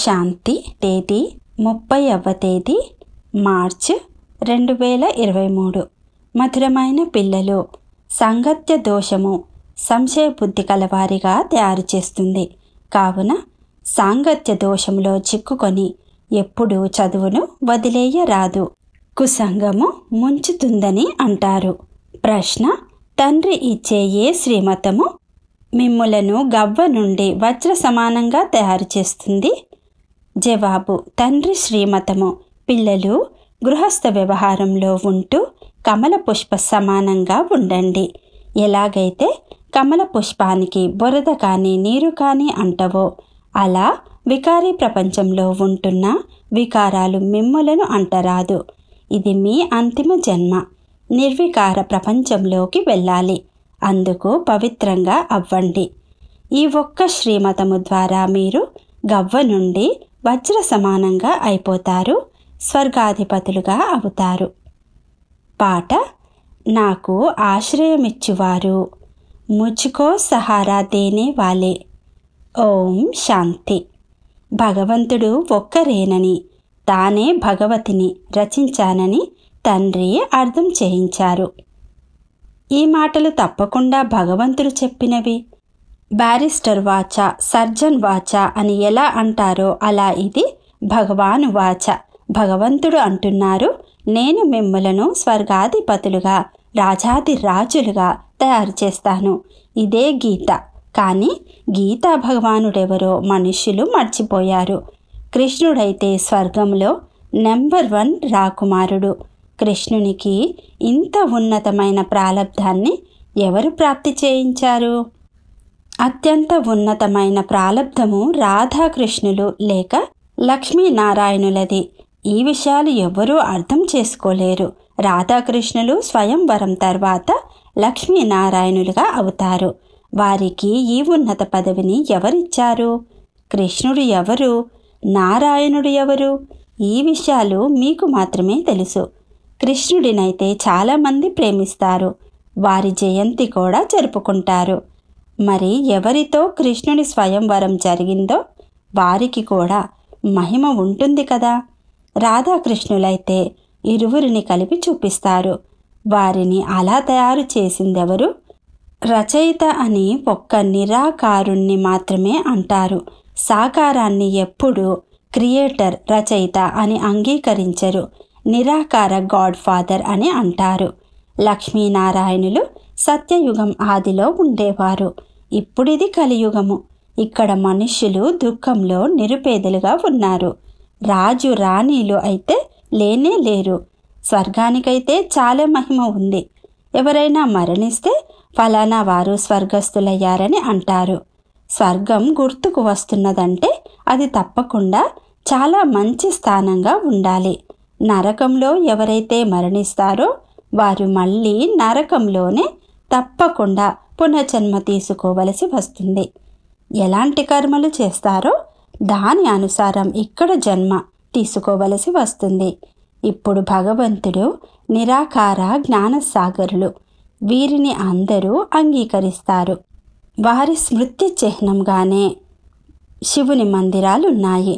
శాంతి తేదీ ముప్పై ముప్పైవ తేదీ మార్చ్ రెండు వేల ఇరవై మూడు మధురమైన పిల్లలు సాంగత్య దోషము సంశయ బుద్ధి కలవారిగా తయారు చేస్తుంది కావున సాంగత్య దోషంలో చిక్కుకొని ఎప్పుడూ చదువును వదిలేయరాదు కుసంగము ముంచుతుందని అంటారు ప్రశ్న తండ్రి ఇచ్చే ఏ శ్రీమతము మిమ్ములను గవ్వ నుండి వజ్ర సమానంగా తయారు చేస్తుంది జవాబు తండ్రి శ్రీమతము పిల్లలు గృహస్థ వ్యవహారంలో ఉంటూ కమల పుష్ప సమానంగా ఉండండి ఎలాగైతే కమల పుష్పానికి బురద కానీ నీరు కానీ అంటవో అలా వికారి ప్రపంచంలో ఉంటున్న వికారాలు మిమ్ములను అంటరాదు ఇది మీ అంతిమ జన్మ నిర్వికార ప్రపంచంలోకి వెళ్ళాలి అందుకు పవిత్రంగా అవ్వండి ఈ ఒక్క శ్రీమతము ద్వారా మీరు గవ్వ నుండి వజ్ర సమానంగా అయిపోతారు స్వర్గాధిపతులుగా అవుతారు పాట నాకు ఆశ్రయమిచ్చువారు ముచ్చుకో సహారా దేనే వాలే ఓం శాంతి భగవంతుడు ఒక్కరేనని తానే భగవతిని రచించానని తండ్రి అర్థం చేయించారు ఈ మాటలు తప్పకుండా భగవంతుడు చెప్పినవి బ్యారిస్టర్ వాచ సర్జన్ వాచ అని ఎలా అంటారో అలా ఇది భగవాన్ వాచ భగవంతుడు అంటున్నారు నేను మిమ్మలను స్వర్గాధిపతులుగా రాజాది రాజులుగా తయారు చేస్తాను ఇదే గీత కానీ గీతా భగవానుడెవరో మనుష్యులు మర్చిపోయారు కృష్ణుడైతే స్వర్గంలో నెంబర్ వన్ రాకుమారుడు కృష్ణునికి ఇంత ఉన్నతమైన ప్రాలబ్ధాన్ని ఎవరు ప్రాప్తి చేయించారు అత్యంత ఉన్నతమైన ప్రాలబ్ధము రాధాకృష్ణులు లేక లక్ష్మీనారాయణులది ఈ విషయాలు ఎవ్వరూ అర్థం చేసుకోలేరు రాధాకృష్ణులు స్వయంవరం తర్వాత లక్ష్మీనారాయణులుగా అవుతారు వారికి ఈ ఉన్నత పదవిని ఎవరిచ్చారు కృష్ణుడు ఎవరు నారాయణుడు ఎవరు ఈ విషయాలు మీకు మాత్రమే తెలుసు కృష్ణుడినైతే చాలామంది ప్రేమిస్తారు వారి జయంతి కూడా జరుపుకుంటారు మరి ఎవరితో కృష్ణుని స్వయంవరం జరిగిందో వారికి కూడా మహిమ ఉంటుంది కదా రాధాకృష్ణులైతే ఇరువురిని కలిపి చూపిస్తారు వారిని అలా తయారు చేసిందెవరు రచయిత అని ఒక్క నిరాకారుణ్ణి మాత్రమే అంటారు సాకారాన్ని ఎప్పుడూ క్రియేటర్ రచయిత అని అంగీకరించరు నిరాకార గాడ్ ఫాదర్ అని అంటారు లక్ష్మీనారాయణులు సత్యయుగం ఆదిలో ఉండేవారు ఇప్పుడిది కలియుగము ఇక్కడ మనుష్యులు దుఃఖంలో నిరుపేదలుగా ఉన్నారు రాజు రాణీలు అయితే లేనే లేరు స్వర్గానికైతే చాలా మహిమ ఉంది ఎవరైనా మరణిస్తే ఫలానా వారు స్వర్గస్థులయ్యారని అంటారు స్వర్గం గుర్తుకు వస్తున్నదంటే అది తప్పకుండా చాలా మంచి స్థానంగా ఉండాలి నరకంలో ఎవరైతే మరణిస్తారో వారు మళ్ళీ నరకంలోనే తప్పకుండా పునర్జన్మ తీసుకోవలసి వస్తుంది ఎలాంటి కర్మలు చేస్తారో దాని అనుసారం ఇక్కడ జన్మ తీసుకోవలసి వస్తుంది ఇప్పుడు భగవంతుడు నిరాకార జ్ఞానసాగరులు వీరిని అందరూ అంగీకరిస్తారు వారి స్మృతి చిహ్నంగానే శివుని మందిరాలు ఉన్నాయి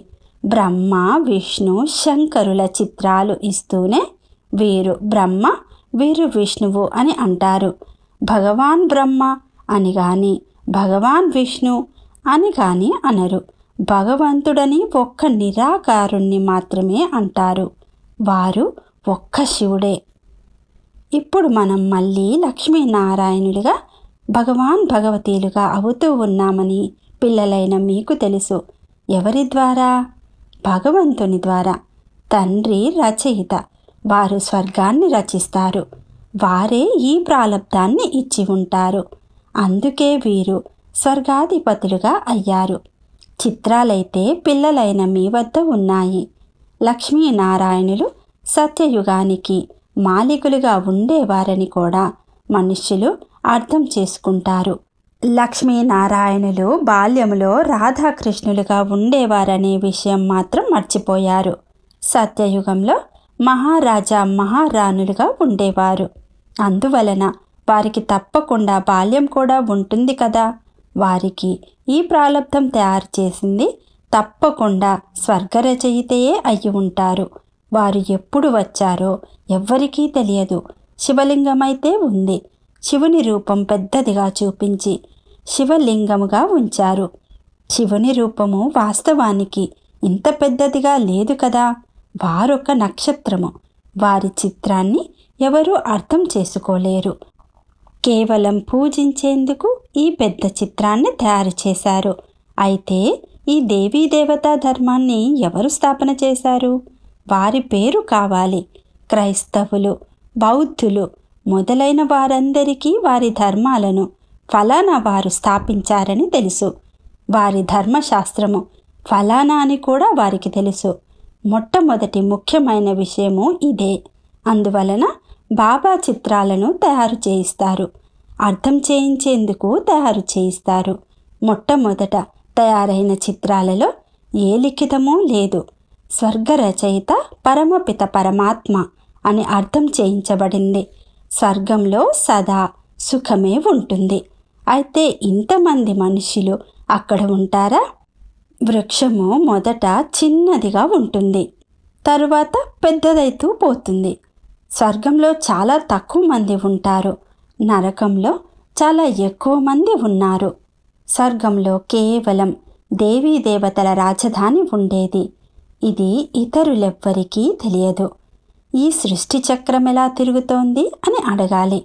బ్రహ్మ విష్ణు శంకరుల చిత్రాలు ఇస్తూనే వీరు బ్రహ్మ వీరు విష్ణువు అని అంటారు భగవాన్ బ్రహ్మ అని కానీ భగవాన్ విష్ణు అని కానీ అనరు భగవంతుడని ఒక్క నిరాకారుణ్ణి మాత్రమే అంటారు వారు ఒక్క శివుడే ఇప్పుడు మనం మళ్ళీ లక్ష్మీనారాయణుడిగా భగవాన్ భగవతీలుగా అవుతూ ఉన్నామని పిల్లలైన మీకు తెలుసు ఎవరి ద్వారా భగవంతుని ద్వారా తండ్రి రచయిత వారు స్వర్గాన్ని రచిస్తారు వారే ఈ ప్రాలబ్ధాన్ని ఇచ్చి ఉంటారు అందుకే వీరు స్వర్గాధిపతులుగా అయ్యారు చిత్రాలైతే పిల్లలైన మీ వద్ద ఉన్నాయి లక్ష్మీనారాయణులు సత్యయుగానికి మాలికులుగా ఉండేవారని కూడా మనుష్యులు అర్థం చేసుకుంటారు లక్ష్మీనారాయణులు బాల్యములో రాధాకృష్ణులుగా ఉండేవారనే విషయం మాత్రం మర్చిపోయారు సత్యయుగంలో మహారాజా మహారాణులుగా ఉండేవారు అందువలన వారికి తప్పకుండా బాల్యం కూడా ఉంటుంది కదా వారికి ఈ ప్రారంధం తయారు చేసింది తప్పకుండా స్వర్గరచయితయే అయి ఉంటారు వారు ఎప్పుడు వచ్చారో ఎవ్వరికీ తెలియదు శివలింగమైతే ఉంది శివుని రూపం పెద్దదిగా చూపించి శివలింగముగా ఉంచారు శివుని రూపము వాస్తవానికి ఇంత పెద్దదిగా లేదు కదా వారొక నక్షత్రము వారి చిత్రాన్ని ఎవరూ అర్థం చేసుకోలేరు కేవలం పూజించేందుకు ఈ పెద్ద చిత్రాన్ని తయారు చేశారు అయితే ఈ దేవీ దేవతా ధర్మాన్ని ఎవరు స్థాపన చేశారు వారి పేరు కావాలి క్రైస్తవులు బౌద్ధులు మొదలైన వారందరికీ వారి ధర్మాలను ఫలానా వారు స్థాపించారని తెలుసు వారి ధర్మశాస్త్రము ఫలానా అని కూడా వారికి తెలుసు మొట్టమొదటి ముఖ్యమైన విషయము ఇదే అందువలన బాబా చిత్రాలను తయారు చేయిస్తారు అర్థం చేయించేందుకు తయారు చేయిస్తారు మొట్టమొదట తయారైన చిత్రాలలో ఏ లిఖితమూ లేదు స్వర్గ రచయిత పరమపిత పరమాత్మ అని అర్థం చేయించబడింది స్వర్గంలో సదా సుఖమే ఉంటుంది అయితే ఇంతమంది మనుషులు అక్కడ ఉంటారా వృక్షము మొదట చిన్నదిగా ఉంటుంది తరువాత పెద్దదైతూ పోతుంది స్వర్గంలో చాలా తక్కువ మంది ఉంటారు నరకంలో చాలా ఎక్కువ మంది ఉన్నారు స్వర్గంలో కేవలం దేవీ దేవతల రాజధాని ఉండేది ఇది ఇతరులెవ్వరికీ తెలియదు ఈ సృష్టి చక్రం ఎలా తిరుగుతోంది అని అడగాలి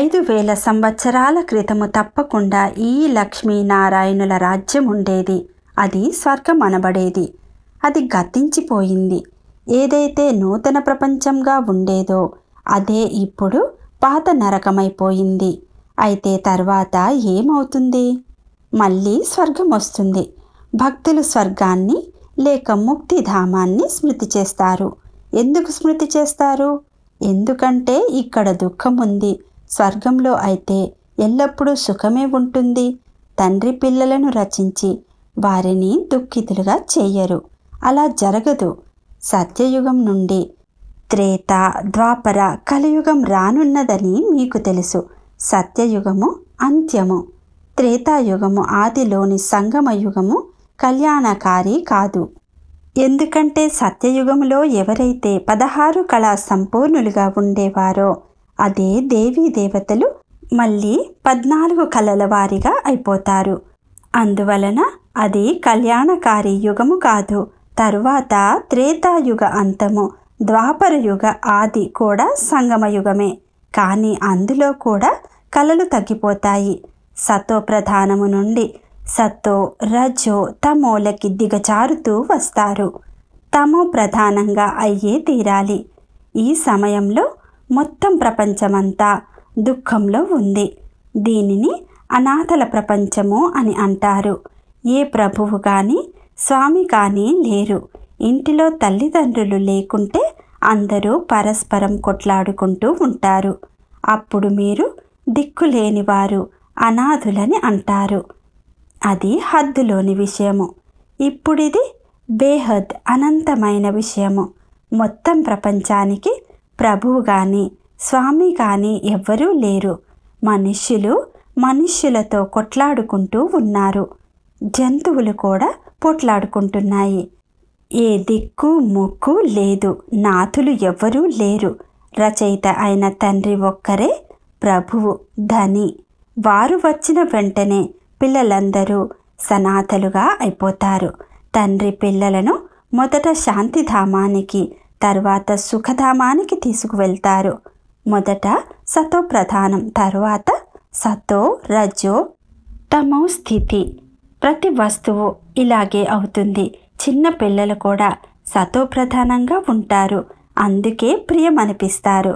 ఐదు వేల సంవత్సరాల క్రితము తప్పకుండా ఈ లక్ష్మీనారాయణుల రాజ్యం ఉండేది అది స్వర్గం అనబడేది అది గతించిపోయింది ఏదైతే నూతన ప్రపంచంగా ఉండేదో అదే ఇప్పుడు పాత నరకమైపోయింది అయితే తర్వాత ఏమవుతుంది మళ్ళీ స్వర్గం వస్తుంది భక్తులు స్వర్గాన్ని లేక ముక్తిధామాన్ని స్మృతి చేస్తారు ఎందుకు స్మృతి చేస్తారు ఎందుకంటే ఇక్కడ దుఃఖం ఉంది స్వర్గంలో అయితే ఎల్లప్పుడూ సుఖమే ఉంటుంది తండ్రి పిల్లలను రచించి వారిని దుఃఖితులుగా చేయరు అలా జరగదు సత్యయుగం నుండి త్రేత ద్వాపర కలియుగం రానున్నదని మీకు తెలుసు సత్యయుగము అంత్యము త్రేతాయుగము ఆదిలోని సంగమయుగము కళ్యాణకారి కాదు ఎందుకంటే సత్యయుగంలో ఎవరైతే పదహారు కళా సంపూర్ణులుగా ఉండేవారో అదే దేవీ దేవతలు మళ్ళీ పద్నాలుగు కళల వారిగా అయిపోతారు అందువలన అది కళ్యాణకారి యుగము కాదు తరువాత త్రేతాయుగ అంతము ద్వాపరయుగ ఆది కూడా సంగమయుగమే కానీ అందులో కూడా కలలు తగ్గిపోతాయి సతో ప్రధానము నుండి సత్తో రజో తమోలకి దిగజారుతూ వస్తారు తమో ప్రధానంగా అయ్యే తీరాలి ఈ సమయంలో మొత్తం ప్రపంచమంతా దుఃఖంలో ఉంది దీనిని అనాథల ప్రపంచము అని అంటారు ఏ ప్రభువు కానీ స్వామి కానీ లేరు ఇంటిలో తల్లిదండ్రులు లేకుంటే అందరూ పరస్పరం కొట్లాడుకుంటూ ఉంటారు అప్పుడు మీరు దిక్కులేనివారు అనాథులని అంటారు అది హద్దులోని విషయము ఇప్పుడిది బేహద్ అనంతమైన విషయము మొత్తం ప్రపంచానికి ప్రభువు కానీ స్వామి కానీ ఎవ్వరూ లేరు మనుష్యులు మనుష్యులతో కొట్లాడుకుంటూ ఉన్నారు జంతువులు కూడా పొట్లాడుకుంటున్నాయి ఏ దిక్కు ముక్కు లేదు నాథులు ఎవ్వరూ లేరు రచయిత అయిన తండ్రి ఒక్కరే ప్రభువు ధని వారు వచ్చిన వెంటనే పిల్లలందరూ సనాతలుగా అయిపోతారు తండ్రి పిల్లలను మొదట శాంతిధామానికి తరువాత సుఖధామానికి తీసుకువెళ్తారు మొదట సతో ప్రధానం తర్వాత సతో రజో తమో స్థితి ప్రతి వస్తువు ఇలాగే అవుతుంది చిన్న పిల్లలు కూడా సతోప్రధానంగా ఉంటారు అందుకే ప్రియమనిపిస్తారు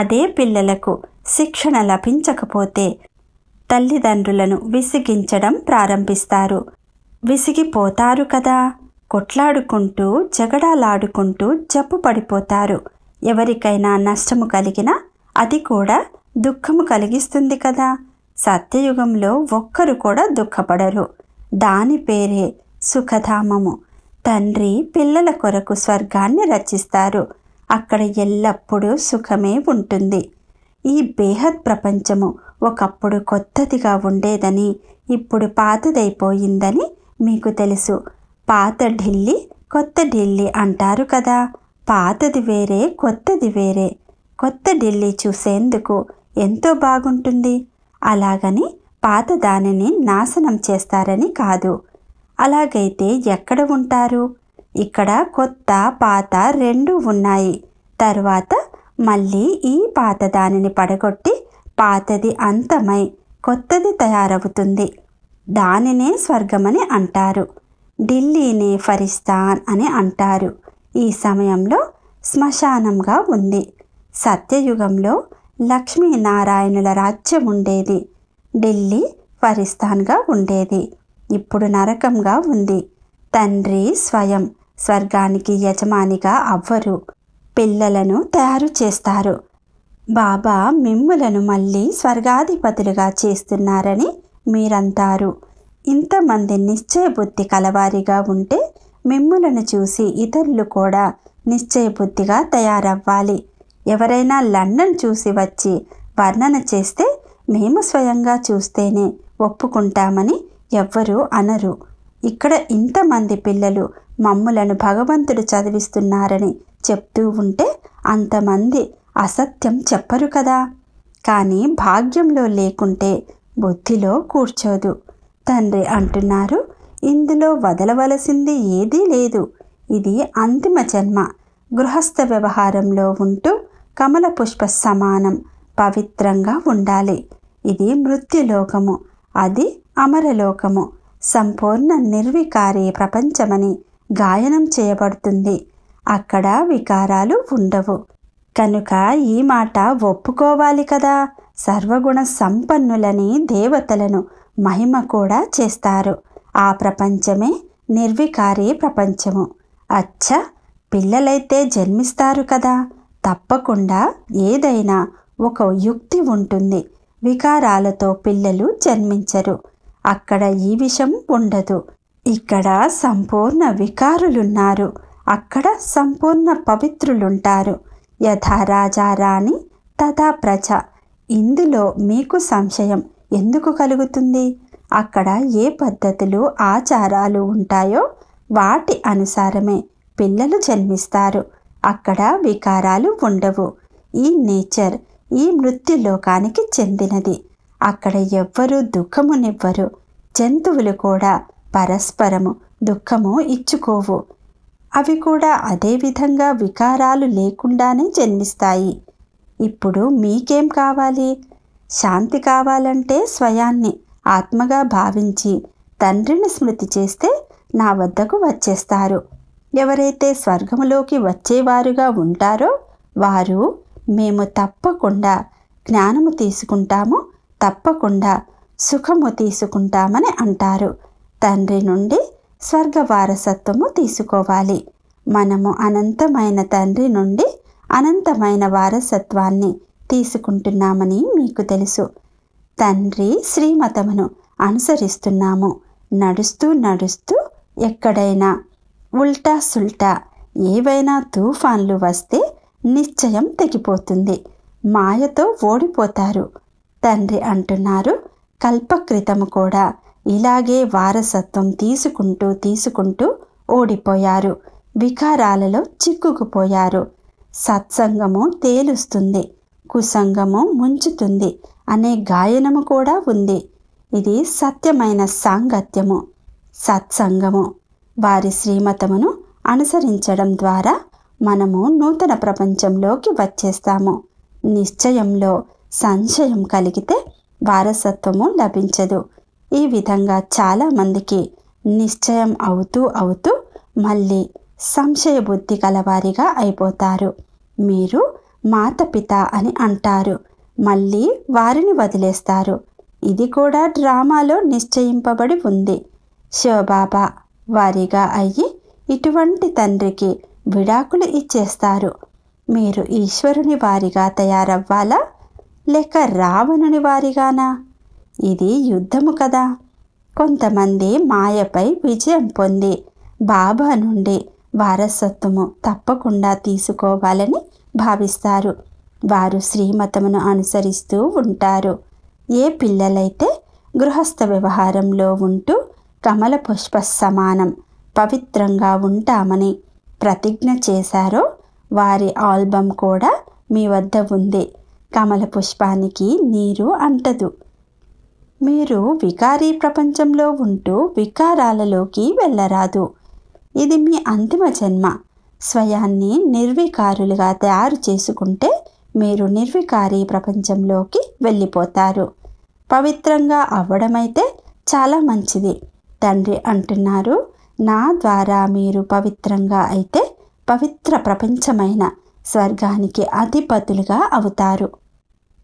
అదే పిల్లలకు శిక్షణ లభించకపోతే తల్లిదండ్రులను విసిగించడం ప్రారంభిస్తారు విసిగిపోతారు కదా కొట్లాడుకుంటూ జగడాలాడుకుంటూ జబ్బు పడిపోతారు ఎవరికైనా నష్టము కలిగినా అది కూడా దుఃఖము కలిగిస్తుంది కదా సత్యయుగంలో ఒక్కరు కూడా దుఃఖపడరు దాని పేరే సుఖధామము తండ్రి పిల్లల కొరకు స్వర్గాన్ని రచిస్తారు అక్కడ ఎల్లప్పుడూ సుఖమే ఉంటుంది ఈ బేహద్ ప్రపంచము ఒకప్పుడు కొత్తదిగా ఉండేదని ఇప్పుడు పాతదైపోయిందని మీకు తెలుసు పాత ఢిల్లీ కొత్త ఢిల్లీ అంటారు కదా పాతది వేరే కొత్తది వేరే కొత్త ఢిల్లీ చూసేందుకు ఎంతో బాగుంటుంది అలాగని పాత దానిని నాశనం చేస్తారని కాదు అలాగైతే ఎక్కడ ఉంటారు ఇక్కడ కొత్త పాత రెండు ఉన్నాయి తర్వాత మళ్ళీ ఈ పాత దానిని పడగొట్టి పాతది అంతమై కొత్తది తయారవుతుంది దానినే స్వర్గమని అంటారు ఢిల్లీని ఫరిస్తాన్ అని అంటారు ఈ సమయంలో శ్మశానంగా ఉంది సత్యయుగంలో లక్ష్మీనారాయణుల రాజ్యం ఉండేది ఢిల్లీ ఫరిస్తాన్గా ఉండేది ఇప్పుడు నరకంగా ఉంది తండ్రి స్వయం స్వర్గానికి యజమానిగా అవ్వరు పిల్లలను తయారు చేస్తారు బాబా మిమ్ములను మళ్ళీ స్వర్గాధిపతులుగా చేస్తున్నారని మీరంటారు ఇంతమంది నిశ్చయబుద్ధి కలవారిగా ఉంటే మిమ్ములను చూసి ఇతరులు కూడా నిశ్చయబుద్ధిగా తయారవ్వాలి ఎవరైనా లండన్ చూసి వచ్చి వర్ణన చేస్తే మేము స్వయంగా చూస్తేనే ఒప్పుకుంటామని ఎవ్వరూ అనరు ఇక్కడ ఇంతమంది పిల్లలు మమ్ములను భగవంతుడు చదివిస్తున్నారని చెప్తూ ఉంటే అంతమంది అసత్యం చెప్పరు కదా కానీ భాగ్యంలో లేకుంటే బుద్ధిలో కూర్చోదు తండ్రి అంటున్నారు ఇందులో వదలవలసింది ఏదీ లేదు ఇది అంతిమ జన్మ గృహస్థ వ్యవహారంలో ఉంటూ కమల పుష్ప సమానం పవిత్రంగా ఉండాలి ఇది మృత్యులోకము అది అమరలోకము సంపూర్ణ నిర్వికారి ప్రపంచమని గాయనం చేయబడుతుంది అక్కడ వికారాలు ఉండవు కనుక ఈ మాట ఒప్పుకోవాలి కదా సర్వగుణ సంపన్నులని దేవతలను మహిమ కూడా చేస్తారు ఆ ప్రపంచమే నిర్వికారి ప్రపంచము అచ్చ పిల్లలైతే జన్మిస్తారు కదా తప్పకుండా ఏదైనా ఒక యుక్తి ఉంటుంది వికారాలతో పిల్లలు జన్మించరు అక్కడ ఈ విషం ఉండదు ఇక్కడ సంపూర్ణ వికారులున్నారు అక్కడ సంపూర్ణ పవిత్రులుంటారు యథా రాజా రాణి తథా ప్రజ ఇందులో మీకు సంశయం ఎందుకు కలుగుతుంది అక్కడ ఏ పద్ధతులు ఆచారాలు ఉంటాయో వాటి అనుసారమే పిల్లలు జన్మిస్తారు అక్కడ వికారాలు ఉండవు ఈ నేచర్ ఈ మృత్యులోకానికి చెందినది అక్కడ ఎవ్వరూ దుఃఖమునివ్వరు జంతువులు కూడా పరస్పరము దుఃఖము ఇచ్చుకోవు అవి కూడా అదేవిధంగా వికారాలు లేకుండానే జన్మిస్తాయి ఇప్పుడు మీకేం కావాలి శాంతి కావాలంటే స్వయాన్ని ఆత్మగా భావించి తండ్రిని స్మృతి చేస్తే నా వద్దకు వచ్చేస్తారు ఎవరైతే స్వర్గములోకి వచ్చేవారుగా ఉంటారో వారు మేము తప్పకుండా జ్ఞానము తీసుకుంటాము తప్పకుండా సుఖము తీసుకుంటామని అంటారు తండ్రి నుండి స్వర్గ వారసత్వము తీసుకోవాలి మనము అనంతమైన తండ్రి నుండి అనంతమైన వారసత్వాన్ని తీసుకుంటున్నామని మీకు తెలుసు తండ్రి శ్రీమతమును అనుసరిస్తున్నాము నడుస్తూ నడుస్తూ ఎక్కడైనా ఉల్టా సుల్టా ఏవైనా తుఫాన్లు వస్తే నిశ్చయం తెగిపోతుంది మాయతో ఓడిపోతారు తండ్రి అంటున్నారు కల్పక్రితము కూడా ఇలాగే వారసత్వం తీసుకుంటూ తీసుకుంటూ ఓడిపోయారు వికారాలలో చిక్కుకుపోయారు సత్సంగము తేలుస్తుంది కుసంగము ముంచుతుంది అనే గాయనము కూడా ఉంది ఇది సత్యమైన సాంగత్యము సత్సంగము వారి శ్రీమతమును అనుసరించడం ద్వారా మనము నూతన ప్రపంచంలోకి వచ్చేస్తాము నిశ్చయంలో సంశయం కలిగితే వారసత్వము లభించదు ఈ విధంగా చాలామందికి నిశ్చయం అవుతూ అవుతూ మళ్ళీ సంశయ బుద్ధి కలవారిగా అయిపోతారు మీరు మాతపిత అని అంటారు మళ్ళీ వారిని వదిలేస్తారు ఇది కూడా డ్రామాలో నిశ్చయింపబడి ఉంది శివబాబా వారిగా అయ్యి ఇటువంటి తండ్రికి విడాకులు ఇచ్చేస్తారు మీరు ఈశ్వరుని వారిగా తయారవ్వాలా లేక రావణుని వారిగానా ఇది యుద్ధము కదా కొంతమంది మాయపై విజయం పొంది బాబా నుండి వారసత్వము తప్పకుండా తీసుకోవాలని భావిస్తారు వారు శ్రీమతమును అనుసరిస్తూ ఉంటారు ఏ పిల్లలైతే గృహస్థ వ్యవహారంలో ఉంటూ కమల పుష్ప సమానం పవిత్రంగా ఉంటామని ప్రతిజ్ఞ చేశారో వారి ఆల్బమ్ కూడా మీ వద్ద ఉంది కమల పుష్పానికి నీరు అంటదు మీరు వికారీ ప్రపంచంలో ఉంటూ వికారాలలోకి వెళ్ళరాదు ఇది మీ అంతిమ జన్మ స్వయాన్ని నిర్వికారులుగా తయారు చేసుకుంటే మీరు నిర్వికారీ ప్రపంచంలోకి వెళ్ళిపోతారు పవిత్రంగా అవ్వడమైతే చాలా మంచిది తండ్రి అంటున్నారు నా ద్వారా మీరు పవిత్రంగా అయితే పవిత్ర ప్రపంచమైన స్వర్గానికి అధిపతులుగా అవుతారు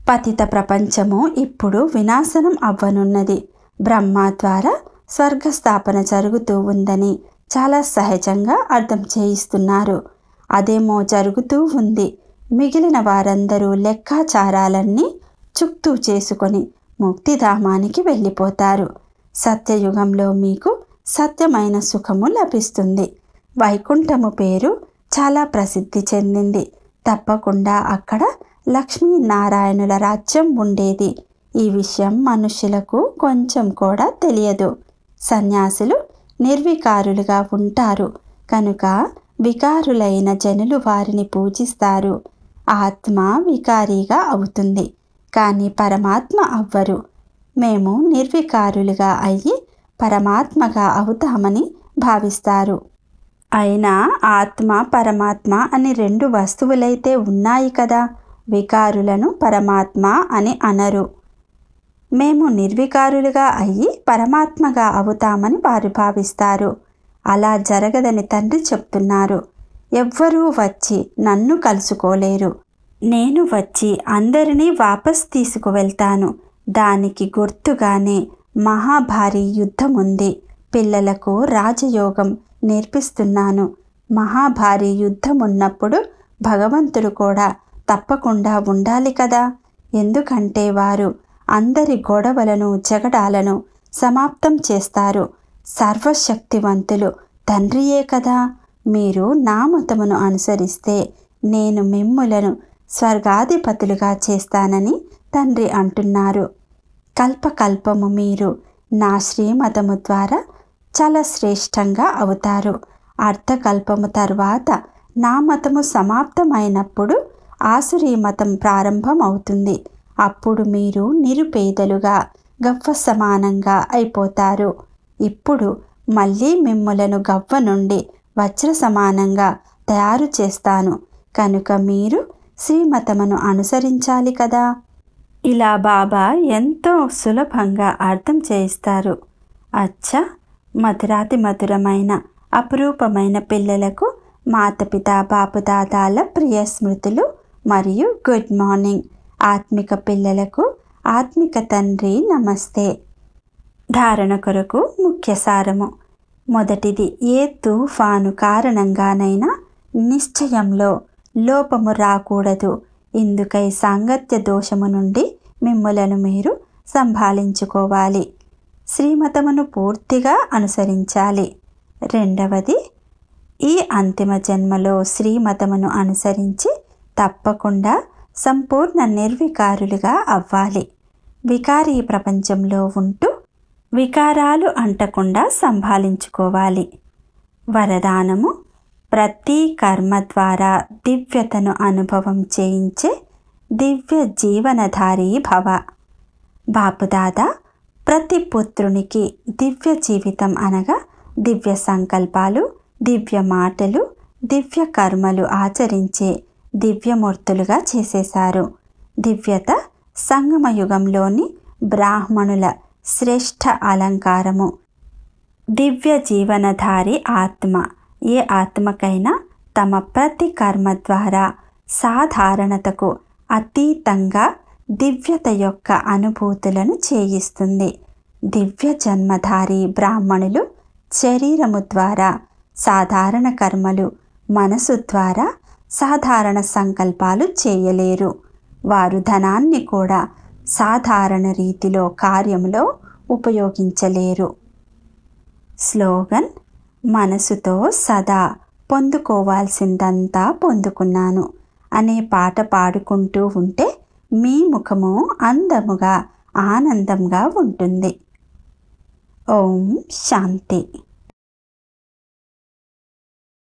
పతిత ప్రపంచము ఇప్పుడు వినాశనం అవ్వనున్నది బ్రహ్మ ద్వారా స్వర్గస్థాపన జరుగుతూ ఉందని చాలా సహజంగా అర్థం చేయిస్తున్నారు అదేమో జరుగుతూ ఉంది మిగిలిన వారందరూ లెక్కాచారాలన్నీ చుక్తూ చేసుకొని ముక్తిధామానికి వెళ్ళిపోతారు సత్యయుగంలో మీకు సత్యమైన సుఖము లభిస్తుంది వైకుంఠము పేరు చాలా ప్రసిద్ధి చెందింది తప్పకుండా అక్కడ లక్ష్మీనారాయణుల రాజ్యం ఉండేది ఈ విషయం మనుషులకు కొంచెం కూడా తెలియదు సన్యాసులు నిర్వికారులుగా ఉంటారు కనుక వికారులైన జనులు వారిని పూజిస్తారు ఆత్మ వికారీగా అవుతుంది కానీ పరమాత్మ అవ్వరు మేము నిర్వికారులుగా అయ్యి పరమాత్మగా అవుతామని భావిస్తారు అయినా ఆత్మ పరమాత్మ అని రెండు వస్తువులైతే ఉన్నాయి కదా వికారులను పరమాత్మ అని అనరు మేము నిర్వికారులుగా అయ్యి పరమాత్మగా అవుతామని వారు భావిస్తారు అలా జరగదని తండ్రి చెప్తున్నారు ఎవ్వరూ వచ్చి నన్ను కలుసుకోలేరు నేను వచ్చి అందరినీ వాపస్ తీసుకువెళ్తాను దానికి గుర్తుగానే మహాభారీ యుద్ధం ఉంది పిల్లలకు రాజయోగం నేర్పిస్తున్నాను మహాభారీ యుద్ధం ఉన్నప్పుడు భగవంతుడు కూడా తప్పకుండా ఉండాలి కదా ఎందుకంటే వారు అందరి గొడవలను జగడాలను సమాప్తం చేస్తారు సర్వశక్తివంతులు తండ్రియే కదా మీరు నా మతమును అనుసరిస్తే నేను మిమ్ములను స్వర్గాధిపతులుగా చేస్తానని తండ్రి అంటున్నారు కల్పకల్పము మీరు నా శ్రీమతము ద్వారా చాలా శ్రేష్టంగా అవుతారు అర్థకల్పము తర్వాత నా మతము సమాప్తమైనప్పుడు ఆసురీ మతం ప్రారంభం అవుతుంది అప్పుడు మీరు నిరుపేదలుగా గవ్వ సమానంగా అయిపోతారు ఇప్పుడు మళ్ళీ మిమ్ములను గవ్వ నుండి వజ్ర సమానంగా తయారు చేస్తాను కనుక మీరు శ్రీమతమును అనుసరించాలి కదా ఇలా బాబా ఎంతో సులభంగా అర్థం చేయిస్తారు అచ్చ మధురాతి మధురమైన అపురూపమైన పిల్లలకు మాతపిత బాపుదాదాల ప్రియ స్మృతులు మరియు గుడ్ మార్నింగ్ ఆత్మిక పిల్లలకు ఆత్మిక తండ్రి నమస్తే ధారణ కొరకు ముఖ్య సారము మొదటిది ఏ తుఫాను కారణంగానైనా నిశ్చయంలో లోపము రాకూడదు ఇందుకై సాంగత్య దోషము నుండి మిమ్ములను మీరు సంభాళించుకోవాలి శ్రీమతమును పూర్తిగా అనుసరించాలి రెండవది ఈ అంతిమ జన్మలో శ్రీమతమును అనుసరించి తప్పకుండా సంపూర్ణ నిర్వికారులుగా అవ్వాలి వికారీ ప్రపంచంలో ఉంటూ వికారాలు అంటకుండా సంభాళించుకోవాలి వరదానము ప్రతి కర్మ ద్వారా దివ్యతను అనుభవం చేయించే దివ్య జీవనధారి భవ బాపుదాద ప్రతి పుత్రునికి దివ్య జీవితం అనగా దివ్య సంకల్పాలు దివ్య మాటలు దివ్య కర్మలు ఆచరించే దివ్యమూర్తులుగా చేసేశారు దివ్యత సంగమయుగంలోని బ్రాహ్మణుల శ్రేష్ఠ అలంకారము దివ్య జీవనధారి ఆత్మ ఏ ఆత్మకైనా తమ ప్రతి కర్మ ద్వారా సాధారణతకు అతీతంగా దివ్యత యొక్క అనుభూతులను చేయిస్తుంది దివ్య జన్మధారి బ్రాహ్మణులు శరీరము ద్వారా సాధారణ కర్మలు మనసు ద్వారా సాధారణ సంకల్పాలు చేయలేరు వారు ధనాన్ని కూడా సాధారణ రీతిలో కార్యంలో ఉపయోగించలేరు స్లోగన్ మనసుతో సదా పొందుకోవాల్సిందంతా పొందుకున్నాను అనే పాట పాడుకుంటూ ఉంటే మీ ముఖము అందముగా ఆనందంగా ఉంటుంది ఓం శాంతి